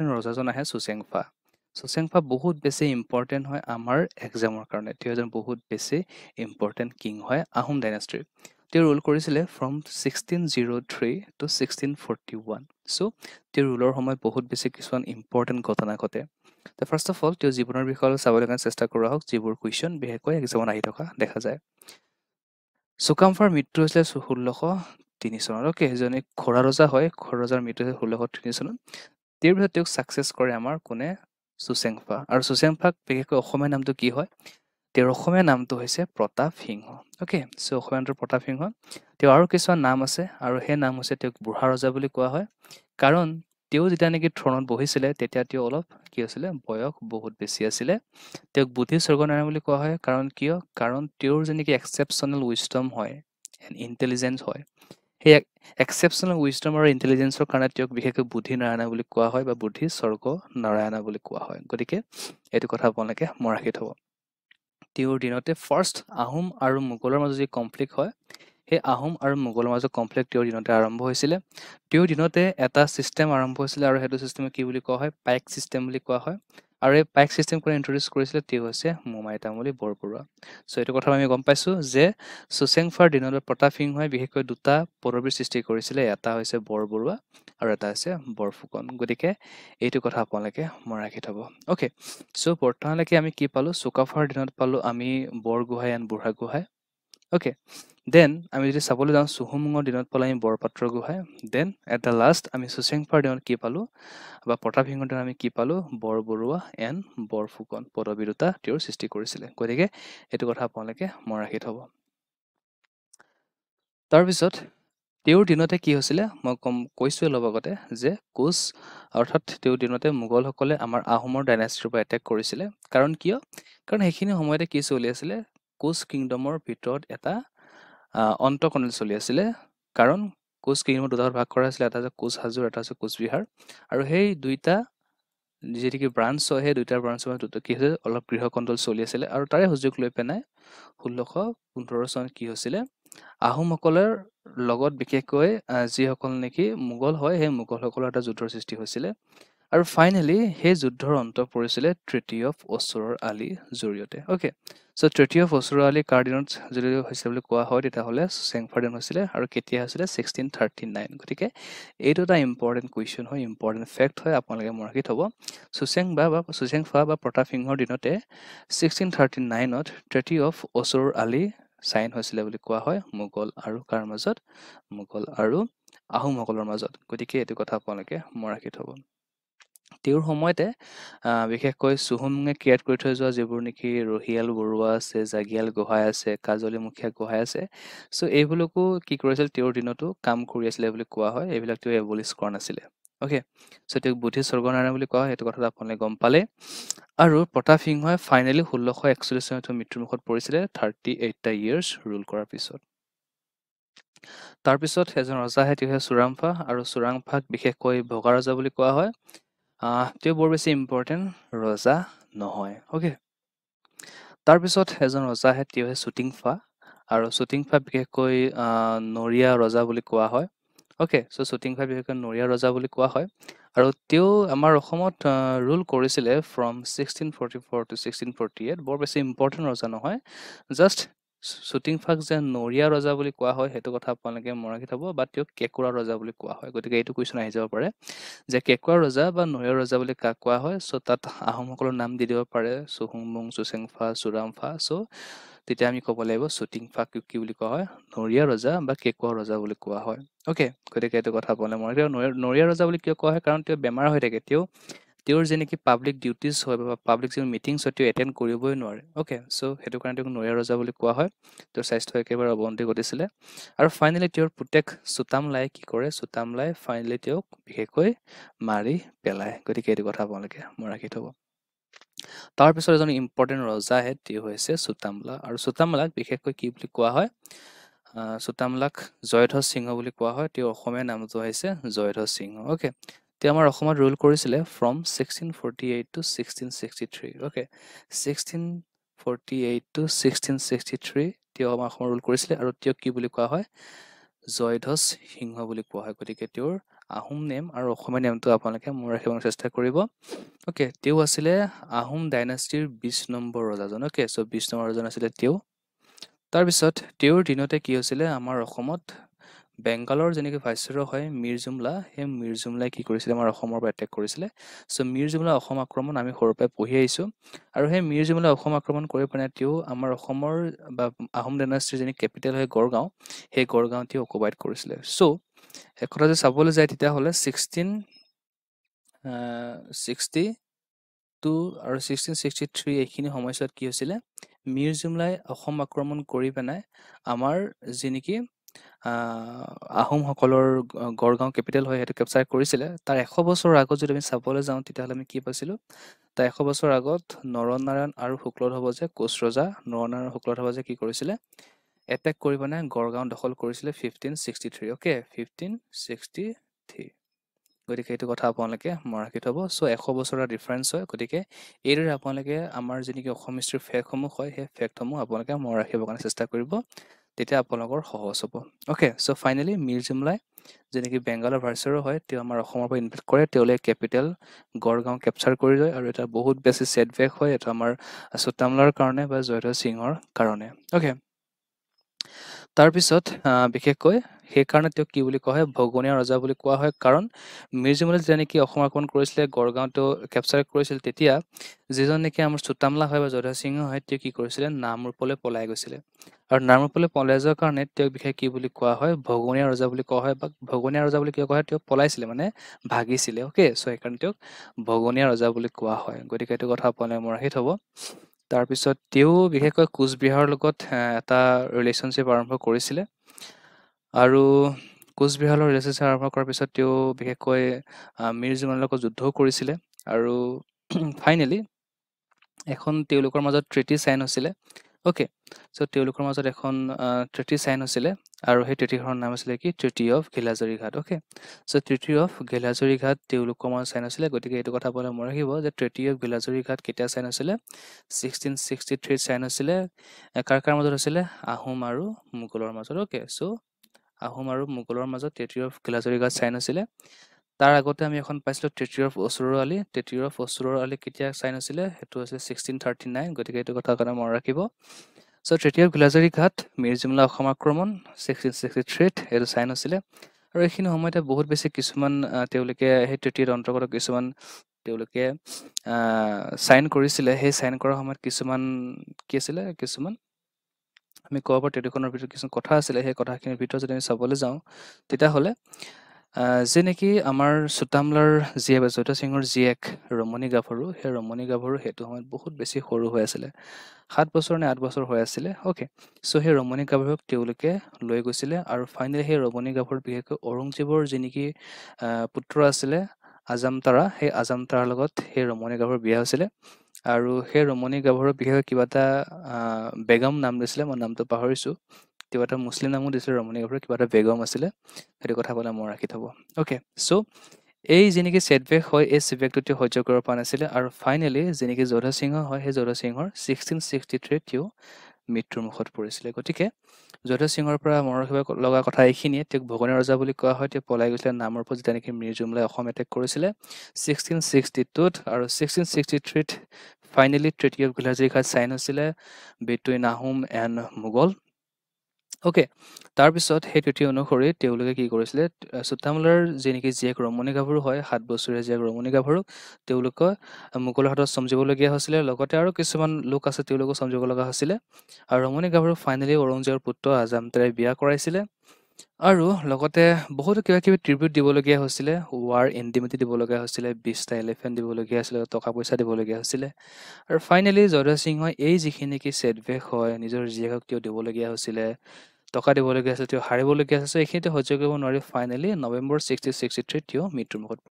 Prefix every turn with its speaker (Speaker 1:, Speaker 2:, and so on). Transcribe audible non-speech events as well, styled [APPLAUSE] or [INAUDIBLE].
Speaker 1: যিহেতু ৰজাজন আহে চুচেংফা চুচেংফা বহুত বেছি ইম্পৰ্টেণ্ট হয় আমাৰ এক্সামৰ কাৰণে তেওঁ এজন বহুত বেছি ইম্পৰ্টেণ্ট কিং হয় আহোম ডাইনেষ্ট্ৰীৰ তেওঁ ৰুল কৰিছিলে from sixteen zero' three to sixteen forty one so' তেওঁ ৰুলৰ সময়ত বহুত বেছি কিছুমান ইম্পৰ্টেণ্ট ঘটনা ঘটে তো ফাৰ্ষ্ট অফ অল তেওঁ জীৱনৰ বিষয়ে অলপ চাবলৈ কাৰণে চেষ্টা কৰা হওক যিবোৰ কুৱেশ্যন বিশেষকৈ এক্সামত আহি থকা দেখা যায় চুকামফাৰ মৃত্যু হৈছিলে ষোল্লশ তিনি চনত অ'কে এজনী ঘোঁৰা ৰজা হয় খৰা ৰজাৰ মৃত্যু হৈছিলে ষোল্লশ তিনি চনত তেওঁৰ পিছত তেওঁক ছাকচেছ কৰে আমাৰ কোনে চুচেংফা আৰু চুচেংফাক বিশেষকৈ অসমীয়া নামটো কি হয় তেওঁৰ অসমীয়া নামটো হৈছে প্ৰতাপ সিংহ অ'কে চ' অসমীয়া নামটো প্ৰতাপ সিংহ তেওঁ আৰু কিছুমান নাম আছে আৰু সেই নাম হৈছে তেওঁক বুঢ়া ৰজা বুলি কোৱা হয় কাৰণ তেওঁ যেতিয়া নেকি থ্ৰণত বহিছিলে তেতিয়া তেওঁ অলপ কি আছিলে বয়স বহুত বেছি আছিলে তেওঁক বুদ্ধি স্বৰ্গনাৰায়ণ বুলি কোৱা হয় কাৰণ কিয় কাৰণ তেওঁৰ যেনেকৈ এক্সেপশ্যনেল উইষ্টম হয় এণ্ড ইণ্টেলিজেঞ্চ হয় সেই এক্সেপশ্যনেল উইজডম আৰু ইণ্টেলিজেঞ্চৰ কাৰণে তেওঁক বিশেষকৈ বুদ্ধি নাৰায়ণা বুলি কোৱা হয় বা বুদ্ধি স্বৰ্গ নাৰায়ণা বুলি কোৱা হয় গতিকে এইটো কথা আপোনালোকে মনত ৰাখি থ'ব তেওঁৰ দিনতে ফাৰ্ষ্ট আহোম আৰু মোগলৰ মাজত যি কমপ্লিক হয় সেই আহোম আৰু মোগলৰ মাজৰ কমপ্লিক তেওঁৰ দিনতে আৰম্ভ হৈছিলে তেওঁৰ দিনতে এটা ছিষ্টেম আৰম্ভ হৈছিলে আৰু সেইটো ছিষ্টেম কি বুলি কোৱা হয় পাইক ছিষ্টেম বুলি কোৱা হয় আৰু এই পাইক ছিষ্টেম কোনে ইণ্ট্ৰডিউচ কৰিছিলে তেওঁ হৈছে মোমাই তামুলী বৰবৰুৱা চ' এইটো কথা আমি গম পাইছোঁ যে চুচেংফাৰ দিনত প্ৰতাপ সিংহই বিশেষকৈ দুটা পদবীৰ সৃষ্টি কৰিছিলে এটা হৈছে বৰবৰুৱা আৰু এটা হৈছে বৰফুকন গতিকে এইটো কথা আপোনালোকে মই ৰাখি থ'ব অ'কে চ' বৰ্তমানলৈকে আমি কি পালোঁ চুকাফাৰ দিনত পালোঁ আমি Borgohain and Burhagohain okay then আমি যদি চাবলৈ যাওঁ চুহুমুঙৰ দিনত পালোঁ আমি Borpatra Gohain then at the last আমি চুচেংফাৰ দিনত কি পালোঁ বা প্ৰতাপসিংহৰ দিনত আমি কি পালোঁ বৰবৰুৱা এন বৰফুকন পদবী দুটা তেওঁৰ সৃষ্টি কৰিছিলে গতিকে এইটো কথা আপোনালোকে মনত ৰাখি থ'ব তাৰপিছত তেওঁৰ দিনতে কি হৈছিলে মই কম কৈছোঁ লগতে যে কোচ অৰ্থাৎ তেওঁৰ দিনতে মোগলসকলে আমাৰ আহোমৰ ডাইনেষ্টিৰ পৰা এটেক কৰিছিলে কাৰণ কিয় কাৰণ সেইখিনি সময়তে কি চলি আছিলে কোচ কিংডমৰ ভিতৰত এটা অন্তঃকণ্ডল চলি আছিলে কাৰণ কোচ কিংডম দুটা ভাগ কৰা আছিলে এটা আছে কোচ হাজোৰ এটা আছে কোচবিহাৰ আৰু সেই দুইটা যি নেকি ব্ৰাঞ্চ হয় সেই দুইটা ব্ৰাঞ্চৰ মাজত কি হৈছিলে অলপ গৃহকণ্ডল চলি আছিলে আৰু তাৰে সুযোগ লৈ পেলাই ষোল্লশ পোন্ধৰ চনত কি হৈছিলে আহোমসকলৰ লগত বিশেষকৈ যিসকল নেকি মোগল হয় সেই মোগলসকলৰ এটা যুদ্ধৰ সৃষ্টি হৈছিলে আৰু ফাইনেলি সেই যুদ্ধৰ অন্ত পৰিছিলে তৃতীয় অফ অচুৰৰ আলিৰ জৰিয়তে অ'কে চ' তৃতীয় অফ অচুৰৰ আলি কাৰ দিনত যদি হৈছিলে বুলি কোৱা হয় তেতিয়াহ'লে দিন হৈছিলে আৰু কেতিয়া হৈছিলে ছিক্সটিন থাৰ্টি নাইন গতিকে এইটো এটা ইম্পৰ্টেণ্ট কুৱেশ্যন হয় ইম্পৰ্টেণ্ট ফেক্ট হয় আপোনালোকে মনত ৰাখি থ'ব চুচেং বা চুচেং ফা বা প্ৰতাপ সিংহৰ দিনতে ছিক্সটিন থাৰ্টি নাইনত তৃতীয় অফ অচুৰৰ আলি চাইন হৈছিলে বুলি কোৱা হয় মোগল আৰু কাৰ মাজত মোগল আৰু আহোমসকলৰ মাজত গতিকে এইটো কথা আপোনালোকে মনত ৰাখি থ'ব তেওঁৰ সময়তে বিশেষকৈ চুহুমুঙে ক্ৰিয়েট কৰি থৈ যোৱা যিবোৰ নেকি ৰহিয়াল বৰুৱা আছে জাগিয়াল গোহাঁই আছে কাজলীমুখীয়া গোহাঁই আছে চ' এইবিলাকো কি কৰিছিল তেওঁৰ দিনতো কাম কৰি আছিলে বুলি কোৱা হয় এইবিলাক তেওঁ এবলিছ কৰা নাছিলে অ'কে চ' তেওঁক বুদ্ধি স্বৰ্গনাৰায়ণ বুলি কোৱা হয় সেইটো কথাটো আপোনালোকে গম পালে আৰু প্ৰতাপ সিংহই ফাইনেলি ষোল্লশ একচল্লিছ চনত মৃত্যুমুখত পৰিছিলে থাৰ্টি এইটটা ইয়েৰ্ছ ৰুল কৰাৰ পিছত তাৰপিছত এজন ৰজাহে তেওঁহে চোৰাংফা আৰু চোৰাংফাক বিশেষকৈ ভগা ৰজা বুলি কোৱা হয় তেওঁ বৰ বেছি ইম্পৰ্টেণ্ট ৰজা নহয় অ'কে তাৰপিছত এজন ৰজা আহে তেওঁ শ্বুটিং ফা আৰু শ্বুটিং ফা বিশেষকৈ নৰিয়া ৰজা বুলি কোৱা হয় অ'কে চ' শ্বুটিং ফা বিশেষকৈ নৰিয়া ৰজা বুলি কোৱা হয় আৰু তেওঁ আমাৰ অসমত ৰুল কৰিছিলে from sixteen forty four to sixteen forty eight বৰ বেছি ইম্পৰ্টেণ্ট ৰজা নহয় জাষ্ট শ্বুটিং ফাক যে নৰিয়া ৰজা বুলি কোৱা হয় সেইটো কথা আপোনালোকে মনত ৰাখি থ'ব বা তেওঁক কেকুৰা ৰজা বুলি কোৱা হয় গতিকে এইটো কুৱেশ্যন আহি যাব পাৰে যে কেকুৰা ৰজা বা নৰিয়া ৰজা বুলি কাক কোৱা হয় চ' তাত আহোমসকলৰ নাম দি দিব পাৰে চুহুং চুহুংমুং চুচেংফা ফা চ' তেতিয়া আমি ক'ব লাগিব শ্বুটিং ফাক কি বুলি কোৱা হয় নৰিয়া ৰজা বা কেকুৱা ৰজা বুলি কোৱা হয় অ'কে গতিকে এইটো কথা আপোনালোকে মনত ৰাখিব নৰিয়া ৰজা বুলি কিয় কোৱা হয় কাৰণ তেওঁ বেমাৰ হৈ থাকে তেওঁ তেওঁৰ যে নেকি পাব্লিক ডিউটিজ হয় বা পাব্লিক যিবোৰ মিটিংছ হয় তেওঁ এটেণ্ড কৰিবই নোৱাৰে অ'কে চ' সেইটো কাৰণে তেওঁক নৈয়া ৰজা বুলি কোৱা হয় তেওঁৰ স্বাস্থ্য একেবাৰে অৱনতি ঘটিছিলে আৰু ফাইনেলি তেওঁৰ পুতেক চোতামলাই কি কৰে চোতামলাই ফাইনেলি তেওঁক বিশেষকৈ মাৰি পেলায় গতিকে এইটো কথা আপোনালোকে মই ৰাখি থ'ব তাৰপিছত এজন ইম্পৰ্টেণ্ট ৰজাহে তেওঁ হৈছে চোতামলা আৰু চোতামলাক বিশেষকৈ কি বুলি কোৱা হয় চোতামলাক জয়ধ্বজ সিংহ বুলি কোৱা হয় তেওঁ অসমীয়া নামটো হৈছে জয়ধ্বজ সিংহ অ'কে তেওঁ আমাৰ অসমত ৰুল কৰিছিলে from sixteen forty eight to sixteen sixty three okay sixteen forty eight to sixteen sixty three তেওঁ আমাৰ অসমত ৰুল কৰিছিলে আৰু তেওঁক কি বুলি কোৱা হয় জয়ধ্বজ সিংহ বুলি কোৱা হয় গতিকে তেওঁৰ আহোম নেম আৰু অসমীয়া নেমটো আপোনালোকে মনত ৰাখিবলৈ চেষ্টা কৰিব অ'কে তেওঁ আছিলে আহোম ডাইনাষ্টিৰ বিছ নম্বৰ ৰজাজন অ'কে চ' বিছ নম্বৰ ৰজাজন আছিলে তেওঁ তাৰপিছত তেওঁৰ দিনতে কি হৈছিলে আমাৰ অসমত বেংগালৰ যেনেকৈ ভাইচৰ হয় মিৰ জুমলা সেই মিৰ জুমলাই কি কৰিছিলে আমাৰ অসমৰ পৰা এটেক কৰিছিলে চ' মিৰ জুমলা অসম আক্ৰমণ আমি সৰুৰ পৰাই পঢ়ি আহিছোঁ আৰু সেই মিৰ জুমলাই অসম আক্ৰমণ কৰি পিনে তেওঁ আমাৰ অসমৰ বা আহোম ডাইনাষ্ট্ৰীৰ যেনে কেপিটেল হয় গড়গাঁও সেই গড়গাঁও তেওঁ অকুপাইড কৰিছিলে চ' কথা যদি চাবলৈ যায় তেতিয়াহ'লে ছিক্সটিন ছিক্সটি টু আৰু ছিক্সটিন ছিক্সটি থ্ৰী এইখিনি সময়ছোৱাত কি হৈছিলে মিৰ জুমলাই অসম আক্ৰমণ কৰি পেনাই আমাৰ যি নেকি আহোমসকলৰ গড়গাঁও কেপিটেল হয় সেইটো কেপচাৰ কৰিছিলে তাৰ এশ বছৰ আগত যদি আমি চাবলৈ যাওঁ তেতিয়াহ'লে আমি কি পাইছিলোঁ তাৰ এশ বছৰ আগত নৰনাৰায়ণ আৰু যে কোচ ৰজা নৰনাৰায়ণ আৰু যে কি কৰিছিলে এটেক কৰি মানে গড়গাঁও দখল কৰিছিলে fifteen sixty three okay fifteen sixty three গতিকে সেইটো কথা আপোনালোকে মনত ৰাখি থ'ব চ' এশ বছৰৰ ডিফাৰেঞ্চ হয় গতিকে এইদৰে আপোনালোকে আমাৰ যি নেকি অসম হিষ্ট্ৰীৰ ফেক্টসমূহ হয় সেই ফেক্টসমূহ আপোনালোকে মই ৰাখিবৰ কাৰণে চেষ্টা কৰিব তেতিয়া আপোনালোকৰ সহজ হ'ব অ'কে চ' ফাইনেলি মিৰ জুমলাই যেনেকৈ বেংগালৰ ভাৰ্চাৰো হয় তেওঁ আমাৰ অসমৰ পৰা ইনভেষ্ট কৰে তেওঁলৈ কেপিটেল গড়গাঁও কেপচাৰ কৰি লয় আৰু এটা বহুত বেছি ছেটবেক হয় এটা আমাৰ চোতামলাৰ কাৰণে বা জয়ধৰ সিঙৰ কাৰণে অ'কে তাৰপিছত বিশেষকৈ সেইকাৰণে তেওঁক কি বুলি কোৱা হয় ভগনীয়া ৰজা বুলি কোৱা হয় কাৰণ মিৰ্জি যেতিয়া নেকি অসম আক্ৰমণ কৰিছিলে গড়গাঁৱতো কেপচাৰ কৰিছিল তেতিয়া যিজন নেকি আমাৰ চোতামলা হয় বা যোধা সিং হয় তেওঁ কি কৰিছিলে নামৰূপলৈ পলাই গৈছিলে আৰু নামৰূপলৈ পলাই যোৱাৰ কাৰণে তেওঁক বিষয়ে কি বুলি কোৱা হয় ভগনীয়া ৰজা বুলি কোৱা হয় বা ভগনীয়া ৰজা বুলি কিয় কোৱা হয় তেওঁ পলাইছিলে মানে ভাগিছিলে অ'কে চ' সেইকাৰণে তেওঁক ভগনীয়া ৰজা বুলি কোৱা হয় গতিকে এইটো কথা আপোনালোকে মোৰ ৰাখি থ'ব তাৰপিছত তেওঁ বিশেষকৈ কোচবিহাৰৰ লগত এটা ৰিলেশ্যনশ্বিপ আৰম্ভ কৰিছিলে আৰু কোচবিহালৰ ৰেজিষ্ট্ৰেচন আৰম্ভ কৰাৰ পিছত তেওঁ বিশেষকৈ মিৰ জুমানৰ লগত যুদ্ধও কৰিছিলে আৰু ফাইনেলি [CLEARS THROAT] এখন তেওঁলোকৰ মাজত ট্ৰিটি চাইন হৈছিলে অ'কে চ' তেওঁলোকৰ মাজত এখন ট্ৰিটি চাইন হৈছিলে আৰু সেই ট্ৰিটিখনৰ নাম আছিলে কি treaty of Ghilajhari Ghat okay so' treaty of Ghilajhari Ghat তেওঁলোকৰ মাজত চাইন হৈছিলে গতিকে এইটো কথা ক'বলৈ মনে ৰাখিব যে ট্ৰিটি অফ গেলাজৰী ঘাট কেতিয়া চাইন হৈছিলে ছিক্সটিন ছিক্সটি থ্ৰীত চাইন হৈছিলে কাৰ কাৰ মাজত হৈছিলে আহোম আৰু মোগলৰ মাজত অ'কে চ' আহোম আৰু মোগলৰ মাজত ট্ৰেটি অফ কিলাজৰিগাঁৱত চাইন আছিলে তাৰ আগতে আমি এখন পাইছিলোঁ ট্ৰেটি অফ অচুৰৰ আলি ট্ৰেটি অফ অচুৰৰ আলি কেতিয়া চাইন আছিলে সেইটো আছিলে ছিক্সটিন থাৰ্টি নাইন গতিকে এইটো কথাৰ কাৰণে মনত ৰাখিব চ' ট্ৰেটি অফ ঘাট মিৰ্জিমলা অসম আক্ৰমণ ছিক্সটিন ছিক্সটি থ্ৰীত এইটো চাইন আছিলে আৰু এইখিনি সময়তে বহুত বেছি কিছুমান তেওঁলোকে সেই তৃতীয়ত অন্তৰ্গত কিছুমান তেওঁলোকে চাইন কৰিছিলে সেই চাইন কৰাৰ সময়ত কিছুমান কি আছিলে কিছুমান আমি ক'ব পাৰোঁ টেডুখনৰ ভিতৰত কিছুমান কথা আছিলে সেই কথাখিনিৰ ভিতৰত যদি আমি চাবলৈ যাওঁ তেতিয়াহ'লে যে নেকি আমাৰ চোতামলাৰ জীয়েক জয়তা সিঙৰ জীয়েক ৰমণি গাভৰু সেই ৰমণি গাভৰু সেইটো সময়ত বহুত বেছি সৰু হৈ আছিলে সাত বছৰ নে আঠ বছৰ হৈ আছিলে অ'কে চ' সেই ৰমণি গাভৰুক তেওঁলোকে লৈ গৈছিলে আৰু ফাইনেলি সেই ৰমণি গাভৰু বিশেষকৈ ঔৰংজেবৰ যি নেকি পুত্ৰ আছিলে তাৰা সেই আজামতাৰাৰ লগত সেই ৰমণি গাভৰু বিয়া হৈছিলে আৰু সেই ৰমণী গাভৰুৰ বিশেষকৈ কিবা এটা বেগম নাম দিছিলে মই নামটো পাহৰিছোঁ কিবা এটা মুছলিম নামো দিছিলে ৰমণী গাভৰুৰ কিবা এটা বেগম আছিলে সেইটো কথা পালে মই ৰাখি থ'ব অ'কে চ' এই যি নেকি ছেটবেক হয় এই ছেটবেকটো তেওঁ সহ্য কৰিব পৰা নাছিলে আৰু ফাইনেলি যি নেকি যোধ সিংহ হয় সেই যোধ সিংহৰ ছিক্সটিন ছিক্সটি থ্ৰীত তেওঁ মৃত্যুৰ মুখত পৰিছিলে গতিকে যদু সিঙৰ পৰা মনৰ ৰখিব লগা কথা এইখিনিয়ে তেওঁক ভগনী ৰজা বুলি কোৱা হয় তেওঁ পলাই গৈছিলে নামৰ পৰা যেতিয়া নেকি মিৰ জুমলাই অসম এটেক কৰিছিলে ছিক্সটিন ছিক্সটি টুত আৰু ছিক্সটিন ছিক্সটি থ্ৰীত ফাইনেলি ট্ৰিটি অফ গুলাজিৰ কাৰ্ড ছাইন হৈছিলে between Ahom and Mughal okay তাৰপিছত সেই তিথি অনুসৰি তেওঁলোকে কি কৰিছিলে চুত্তামোলাৰ যি নেকি জীয়েক ৰমণী গাভৰু হয় সাত বছৰীয়া জীয়েক ৰমণী গাভৰুক তেওঁলোকে মোগলৰ হাতত চমজিবলগীয়া হৈছিলে লগতে আৰু কিছুমান লোক আছে তেওঁলোকো চমজিব লগা হৈছিলে আৰু ৰমণী গাভৰুক ফাইনেলি ঔৰংজেবৰ পুত্ৰ আজামতাৰে বিয়া কৰাইছিলে আৰু লগতে বহুতো কিবা কিবি ট্ৰিবিউট দিবলগীয়া হৈছিলে ৱাৰ এণ্টিমিটি দিবলগীয়া হৈছিলে বিছটা এলিফেণ্ট দিবলগীয়া হৈছিলে টকা পইচা দিবলগীয়া হৈছিলে আৰু ফাইনেলি জয়ধ সিংহই এই যিখিনি নেকি চেটবেক হয় নিজৰ জীয়েকক কিয় দিবলগীয়া হৈছিলে টকা দিবলগীয়া হৈছিলে তেওঁ হাৰিবলগীয়া হৈছে এইখিনিতে সহ্য কৰিব নোৱাৰি ফাইনেলি নৱেম্বৰ ছিক্সটিন ছিক্সটি থ্ৰীত তেওঁ মৃত্যুমুখত